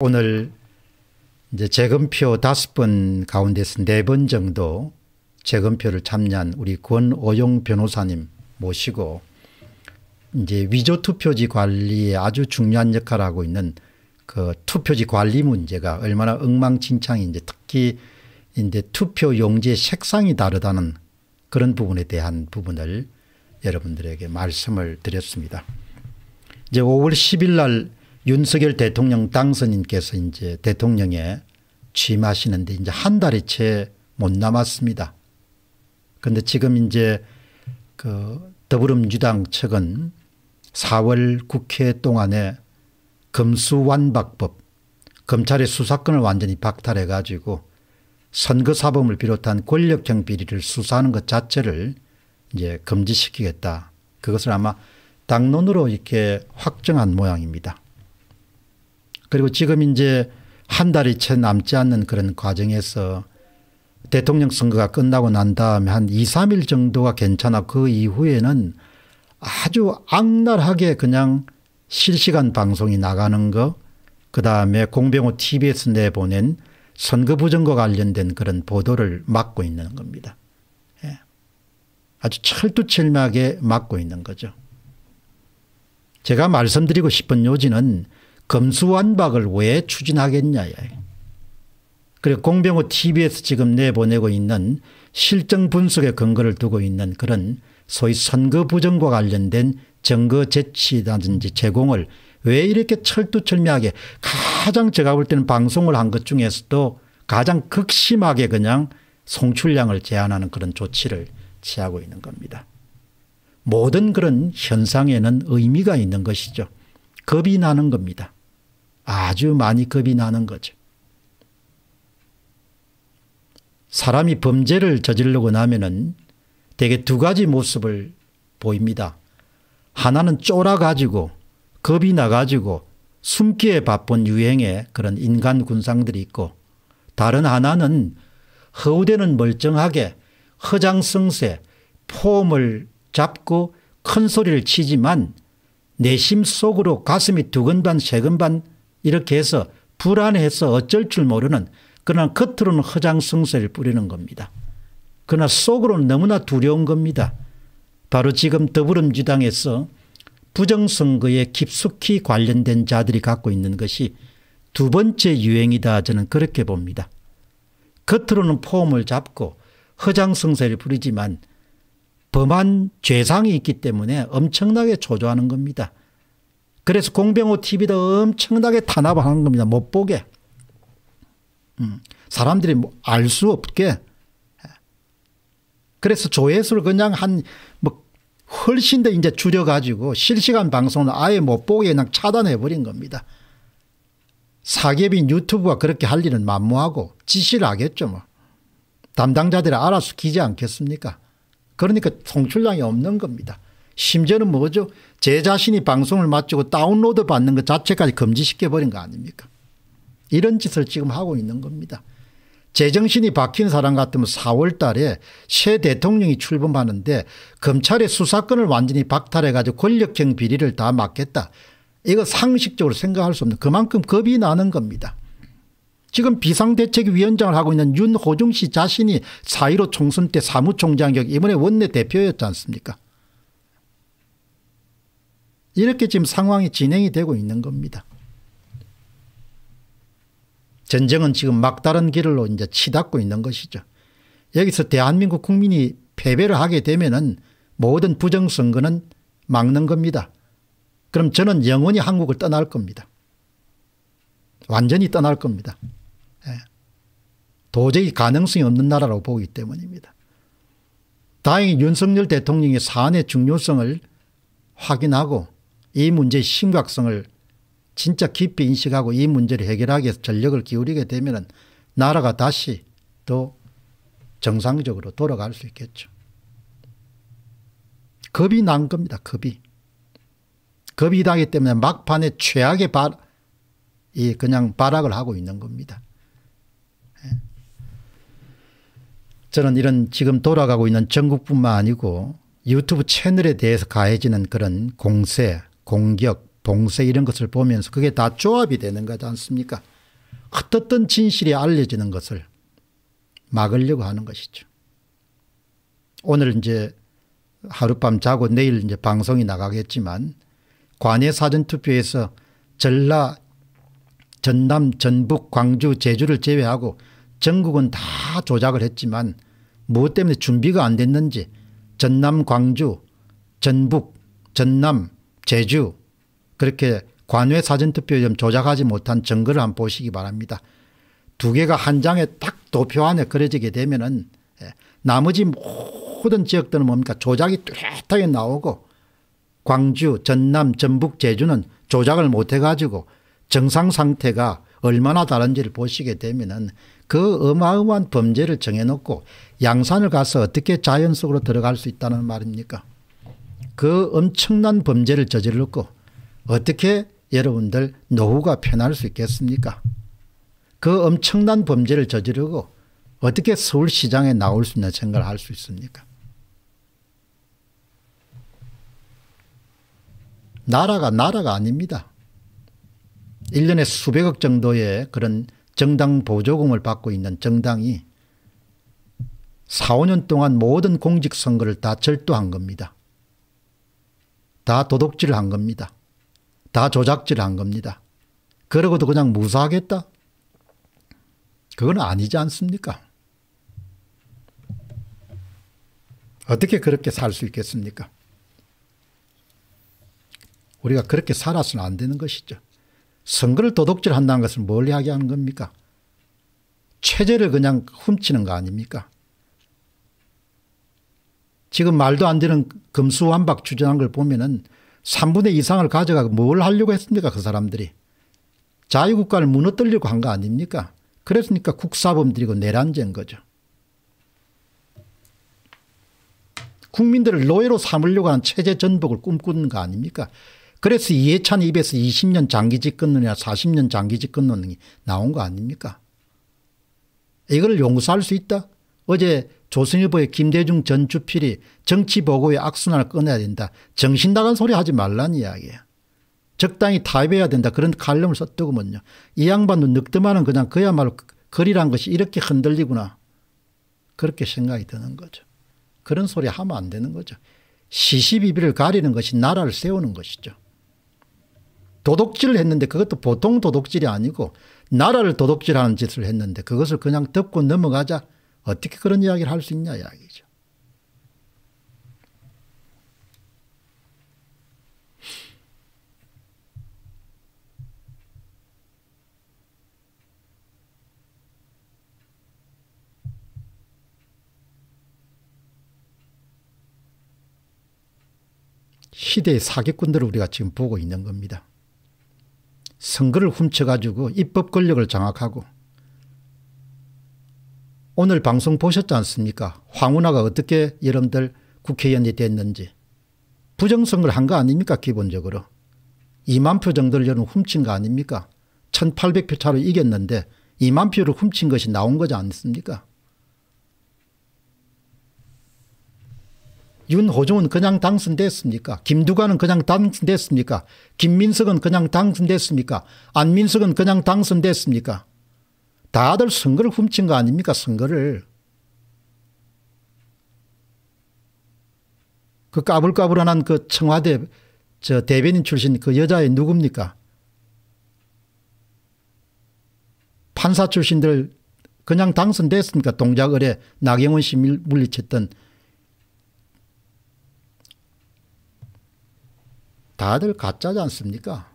오늘 이제 재검표 다섯 번 가운데서 네 번 정도 재검표를 참여한 우리 권오용 변호사님 모시고 이제 위조 투표지 관리에 아주 중요한 역할을 하고 있는 그 투표지 관리 문제가 얼마나 엉망진창인지 특히 이제 투표 용지의 색상이 다르다는 그런 부분에 대한 부분을 여러분들에게 말씀을 드렸습니다. 이제 5월 10일 날 윤석열 대통령 당선인께서 이제 대통령에 취임하시는데 이제 한 달이 채 못 남았습니다. 그런데 지금 이제 그 더불어민주당 측은 4월 국회 동안에 검수완박법 검찰의 수사권을 완전히 박탈해 가지고 선거사범을 비롯한 권력형 비리를 수사하는 것 자체를 이제 금지시키겠다. 그것을 아마 당론으로 이렇게 확정한 모양입니다. 그리고 지금 이제 한 달이 채 남지 않는 그런 과정에서 대통령 선거가 끝나고 난 다음에 한 2, 3일 정도가 괜찮아 그 이후에는 아주 악랄하게 그냥 실시간 방송이 나가는 거 그다음에 공병호 tbs 내보낸 선거 부정과 관련된 그런 보도를 막고 있는 겁니다. 예. 아주 철두철미하게 막고 있는 거죠. 제가 말씀드리고 싶은 요지는 검수완박을 왜 추진하겠냐. 그리고 공병호 t v 에 지금 내보내고 있는 실정 분석에 근거를 두고 있는 그런 소위 선거 부정과 관련된 증거 제치라든지 제공을 왜 이렇게 철두철미하게 가장 제가 볼 때는 방송을 한 것 중에서도 가장 극심하게 그냥 송출량을 제한하는 그런 조치를 취하고 있는 겁니다. 모든 그런 현상에는 의미가 있는 것이죠. 겁이 나는 겁니다. 아주 많이 겁이 나는 거죠. 사람이 범죄를 저지르고 나면은 대개 두 가지 모습을 보입니다. 하나는 쫄아가지고 겁이 나가지고 숨기에 바쁜 유행의 그런 인간 군상들이 있고 다른 하나는 허우대는 멀쩡하게 허장성세 폼을 잡고 큰 소리를 치지만 내심 속으로 가슴이 두근반 세근반 이렇게 해서 불안해서 어쩔 줄 모르는 그러나 겉으로는 허장성세를 뿌리는 겁니다. 그러나 속으로는 너무나 두려운 겁니다. 바로 지금 더불어민주당에서 부정선거에 깊숙이 관련된 자들이 갖고 있는 것이 두 번째 유행이다 저는 그렇게 봅니다. 겉으로는 포옹을 잡고 허장성세를 부리지만 범한 죄상이 있기 때문에 엄청나게 초조하는 겁니다. 그래서 공병호 TV도 엄청나게 탄압을 하는 겁니다. 못 보게. 음, 사람들이 뭐 알수 없게. 그래서 조회수를 그냥 한 뭐 훨씬 더 이제 줄여가지고 실시간 방송을 아예 못 보게 그냥 차단해버린 겁니다. 사기업인 유튜브가 그렇게 할 일은 만무하고 지시를 하겠죠 뭐. 담당자들이 알아서 기지 않겠습니까? 그러니까 송출량이 없는 겁니다. 심지어는 뭐죠 제 자신이 방송을 마치고 다운로드 받는 것 자체까지 금지시켜버린 거 아닙니까 이런 짓을 지금 하고 있는 겁니다. 제정신이 박힌 사람 같으면 4월 달에 새 대통령이 출범하는데 검찰의 수사권을 완전히 박탈해 가지고 권력형 비리를 다 막겠다. 이거 상식적으로 생각할 수 없는 그만큼 겁이 나는 겁니다. 지금 비상대책위원장을 하고 있는 윤호중 씨 자신이 4.15 총선 때 사무총장 역 이번에 원내대표였지 않습니까 이렇게 지금 상황이 진행이 되고 있는 겁니다. 전쟁은 지금 막다른 길로 이제 치닫고 있는 것이죠. 여기서 대한민국 국민이 패배를 하게 되면은 모든 부정선거는 막는 겁니다. 그럼 저는 영원히 한국을 떠날 겁니다. 완전히 떠날 겁니다. 예. 도저히 가능성이 없는 나라라고 보기 때문입니다. 다행히 윤석열 대통령이 사안의 중요성을 확인하고 이 문제의 심각성을 진짜 깊이 인식하고 이 문제를 해결하기 위해서 전력을 기울이게 되면 나라가 다시 또 정상적으로 돌아갈 수 있겠죠. 겁이 난 겁니다. 겁이. 겁이 나기 때문에 막판에 최악의 발, 이 그냥 발악을 하고 있는 겁니다. 예. 저는 이런 지금 돌아가고 있는 전국뿐만 아니고 유튜브 채널에 대해서 가해지는 그런 공세 공격, 봉쇄 이런 것을 보면서 그게 다 조합이 되는 거지 않습니까? 흩었던 진실이 알려지는 것을 막으려고 하는 것이죠. 오늘 이제 하룻밤 자고 내일 이제 방송이 나가겠지만 관내 사전투표에서 전라, 전남, 전북, 광주, 제주를 제외하고 전국은 다 조작을 했지만 무엇 때문에 준비가 안 됐는지 전남, 광주, 전북, 전남, 제주 그렇게 관외 사전투표 좀 조작하지 못한 증거를 한번 보시기 바랍니다. 두 개가 한 장에 딱 도표 안에 그려지게 되면은 예, 나머지 모든 지역들은 뭡니까 조작이 뚜렷하게 나오고 광주, 전남, 전북, 제주는 조작을 못해가지고 정상 상태가 얼마나 다른지를 보시게 되면은 그 어마어마한 범죄를 정해놓고 양산을 가서 어떻게 자연 속으로 들어갈 수 있다는 말입니까? 그 엄청난 범죄를 저질렀고 어떻게 여러분들 노후가 편할 수 있겠습니까? 그 엄청난 범죄를 저지르고 어떻게 서울시장에 나올 수 있는 생각을 할 수 있습니까? 나라가 나라가 아닙니다. 1년에 수백억 정도의 그런 정당 보조금을 받고 있는 정당이 4, 5년 동안 모든 공직선거를 다 절도한 겁니다. 다 도둑질 한 겁니다. 다 조작질 한 겁니다. 그러고도 그냥 무사하겠다? 그건 아니지 않습니까? 어떻게 그렇게 살 수 있겠습니까? 우리가 그렇게 살아서는 안 되는 것이죠. 선거를 도둑질 한다는 것을 뭘 이야기하는 겁니까? 체제를 그냥 훔치는 거 아닙니까? 지금 말도 안 되는 금수완박 주진한걸 보면은 3분의 이상을 가져가고 뭘 하려고 했습니까 그 사람들이. 자유국가를 무너뜨리려고 한 거 아닙니까? 그랬으니까 국사범들이고 내란죄인 거죠. 국민들을 노예로 삼으려고 하는 체제 전복을 꿈꾸는 거 아닙니까? 그래서 이해찬 입에서 20년 장기 집권론이나 40년 장기 집권론이 나온 거 아닙니까? 이걸 용서할 수 있다? 어제 조선일보의 김대중 전 주필이 정치보고의 악순환을 꺼내야 된다. 정신 나간 소리 하지 말란 이야기야. 적당히 타협해야 된다. 그런 칼럼을 썼더구먼요. 이 양반도 늑대만은 그냥 그야말로 거리란 것이 이렇게 흔들리구나. 그렇게 생각이 드는 거죠. 그런 소리 하면 안 되는 거죠. 시시비비를 가리는 것이 나라를 세우는 것이죠. 도둑질을 했는데 그것도 보통 도둑질이 아니고 나라를 도둑질하는 짓을 했는데 그것을 그냥 덮고 넘어가자. 어떻게 그런 이야기를 할 수 있냐 이야기죠. 시대의 사기꾼들을 우리가 지금 보고 있는 겁니다. 선거를 훔쳐가지고 입법 권력을 장악하고 오늘 방송 보셨지 않습니까? 황운하가 어떻게 여러분들 국회의원이 됐는지. 부정성을한 거 아닙니까 기본적으로. 2만 표 정도를 여러분 훔친 거 아닙니까? 1800표 차로 이겼는데 2만 표를 훔친 것이 나온 거지 않습니까? 윤호중은 그냥 당선됐습니까? 김두관은 그냥 당선됐습니까? 김민석은 그냥 당선됐습니까? 안민석은 그냥 당선됐습니까? 다들 선거를 훔친 거 아닙니까? 선거를. 그 까불까불한 그 청와대 저 대변인 출신 그 여자의 누굽니까? 판사 출신들 그냥 당선됐습니까? 동작을에 나경원 씨 물리쳤던 다들 가짜지 않습니까?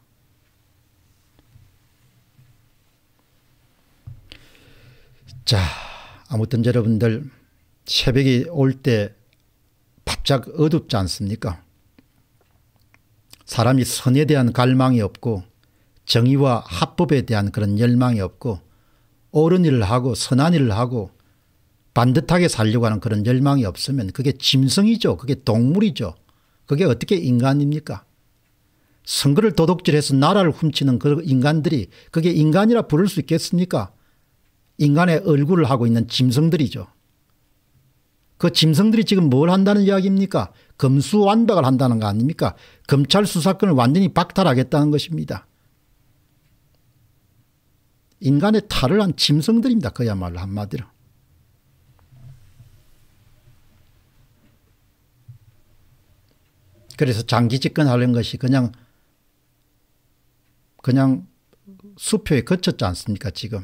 자, 아무튼 여러분들 새벽이 올 때 바짝 어둡지 않습니까? 사람이 선에 대한 갈망이 없고 정의와 합법에 대한 그런 열망이 없고 옳은 일을 하고 선한 일을 하고 반듯하게 살려고 하는 그런 열망이 없으면 그게 짐승이죠. 그게 동물이죠. 그게 어떻게 인간입니까? 선거를 도둑질해서 나라를 훔치는 그 인간들이 그게 인간이라 부를 수 있겠습니까? 인간의 얼굴을 하고 있는 짐승들이죠. 그 짐승들이 지금 뭘 한다는 이야기입니까? 검수완박을 한다는 거 아닙니까? 검찰 수사권을 완전히 박탈하겠다는 것입니다. 인간의 탈을 한 짐승들입니다. 그야말로 한마디로. 그래서 장기 집권하려는 것이 그냥 그냥 수표에 거쳤지 않습니까 지금.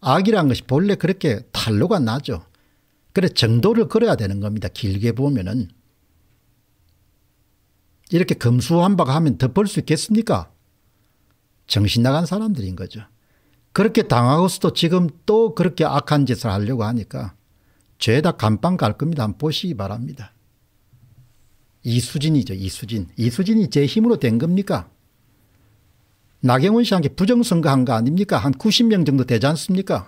악이란 것이 본래 그렇게 탄로가 나죠. 그래 정도를 걸어야 되는 겁니다. 길게 보면은. 이렇게 금수한박 하면 더 벌 수 있겠습니까? 정신 나간 사람들인 거죠. 그렇게 당하고서도 지금 또 그렇게 악한 짓을 하려고 하니까 죄다 감방 갈 겁니다. 한번 보시기 바랍니다. 이수진이죠. 이수진. 이수진이 제 힘으로 된 겁니까? 나경원 씨한테 부정선거한 거 아닙니까? 한 90명 정도 되지 않습니까?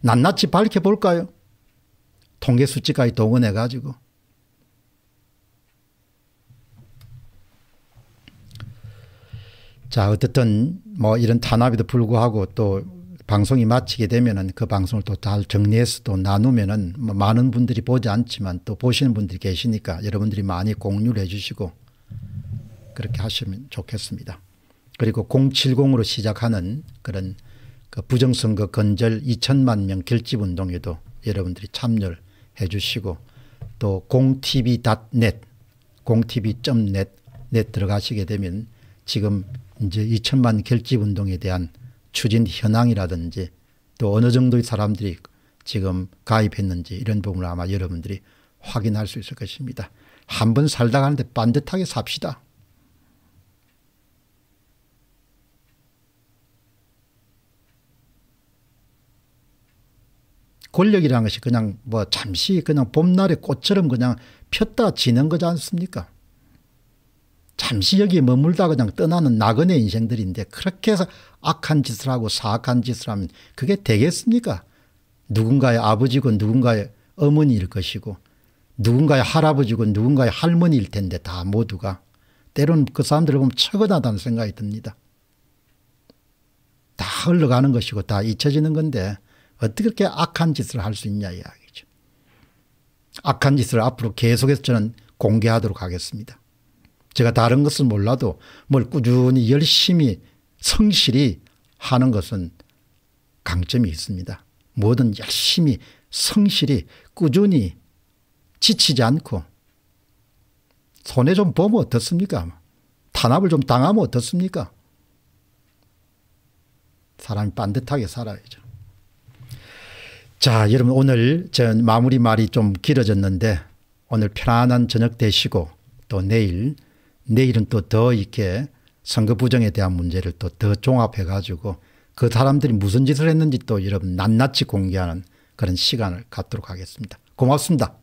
낱낱이 밝혀볼까요? 통계 수치까지 동원해 가지고. 자 어쨌든 뭐 이런 탄압에도 불구하고 또 방송이 마치게 되면은 그 방송을 또 잘 정리해서 또 나누면은 뭐 많은 분들이 보지 않지만 또 보시는 분들이 계시니까 여러분들이 많이 공유를 해주시고 그렇게 하시면 좋겠습니다. 그리고 070으로 시작하는 그런 그 부정선거 그 건절 2천만 명 결집운동에도 여러분들이 참여를 해 주시고 또 공tv.net, 공tv.net 넷 들어가시게 되면 지금 이제 2천만 결집운동에 대한 추진 현황이라든지 또 어느 정도의 사람들이 지금 가입했는지 이런 부분을 아마 여러분들이 확인할 수 있을 것입니다. 한 번 살다 가는데 반듯하게 삽시다. 권력이라는 것이 그냥 뭐 잠시 그냥 봄날의 꽃처럼 그냥 폈다 지는 거지 않습니까? 잠시 여기 머물다 그냥 떠나는 낙은의 인생들인데 그렇게 해서 악한 짓을 하고 사악한 짓을 하면 그게 되겠습니까? 누군가의 아버지고 누군가의 어머니일 것이고 누군가의 할아버지고 누군가의 할머니일 텐데 다 모두가 때로는 그 사람들을 보면 처근하다는 생각이 듭니다. 다 흘러가는 것이고 다 잊혀지는 건데 어떻게 그렇게 악한 짓을 할 수 있냐 이야기죠. 악한 짓을 앞으로 계속해서 저는 공개하도록 하겠습니다. 제가 다른 것은 몰라도 뭘 꾸준히 열심히 성실히 하는 것은 강점이 있습니다. 뭐든 열심히 성실히 꾸준히 지치지 않고 손해 좀 보면 어떻습니까? 탄압을 좀 당하면 어떻습니까? 사람이 반듯하게 살아야죠. 자, 여러분 오늘 저 마무리 말이 좀 길어졌는데 오늘 편안한 저녁 되시고 또 내일 내일은 또 더 이렇게 선거 부정에 대한 문제를 또 더 종합해 가지고 그 사람들이 무슨 짓을 했는지 또 여러분 낱낱이 공개하는 그런 시간을 갖도록 하겠습니다. 고맙습니다.